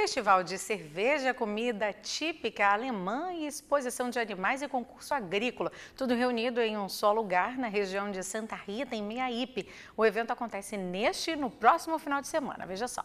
Festival de cerveja, comida típica alemã e exposição de animais e concurso agrícola. Tudo reunido em um só lugar na região de Santa Rita, em Meiaípe. O evento acontece neste e no próximo final de semana. Veja só.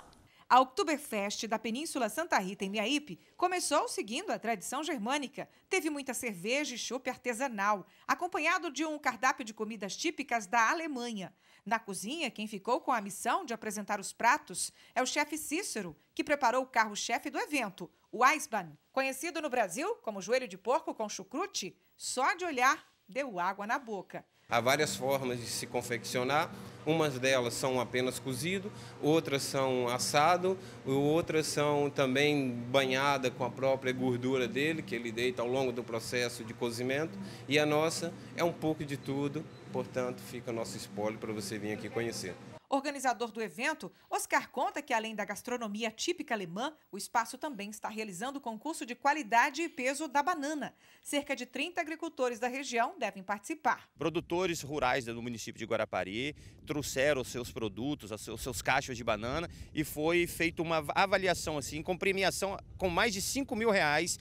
A Oktoberfest da Península Santa Rita, em Miaípe, começou seguindo a tradição germânica. Teve muita cerveja e chopp artesanal, acompanhado de um cardápio de comidas típicas da Alemanha. Na cozinha, quem ficou com a missão de apresentar os pratos é o chefe Cícero, que preparou o carro-chefe do evento, o Eisbahn, conhecido no Brasil como joelho de porco com chucrute. Só de olhar deu água na boca. Há várias formas de se confeccionar. Umas delas são apenas cozido, outras são assado, outras são também banhada com a própria gordura dele, que ele deita ao longo do processo de cozimento. E a nossa é um pouco de tudo, Portanto, fica nosso espólio para você vir aqui conhecer. Organizador do evento, Oscar conta que além da gastronomia típica alemã, o espaço também está realizando o concurso de qualidade e peso da banana. Cerca de 30 agricultores da região devem participar. Produtores rurais do município de Guarapari trouxeram os seus produtos, os seus cachos de banana e foi feita uma avaliação assim com premiação com mais de 5 mil reais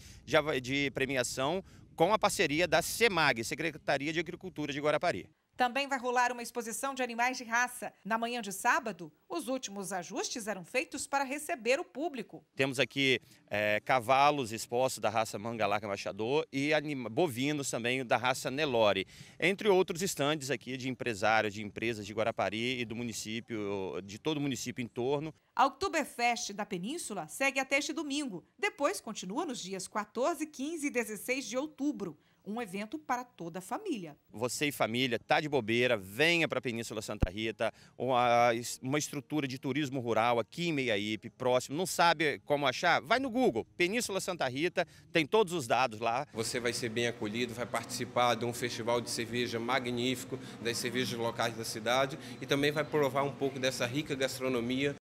de premiação com a parceria da SEMAG, Secretaria de Agricultura de Guarapari. Também vai rolar uma exposição de animais de raça. Na manhã de sábado, os últimos ajustes eram feitos para receber o público. Temos aqui é, cavalos expostos da raça Mangalaca Machador e bovinos também da raça Nelore, entre outros estandes aqui de empresários, de empresas de Guarapari e do município, de todo o município em torno. A Oktoberfest da Península segue até este domingo. Depois continua nos dias 14, 15 e 16 de outubro um evento para toda a família. Você e família, tá de bobeira, venha para a Península Santa Rita, uma, uma estrutura de turismo rural aqui em Meiaípe, próximo. Não sabe como achar? Vai no Google, Península Santa Rita, tem todos os dados lá. Você vai ser bem acolhido, vai participar de um festival de cerveja magnífico, das cervejas locais da cidade e também vai provar um pouco dessa rica gastronomia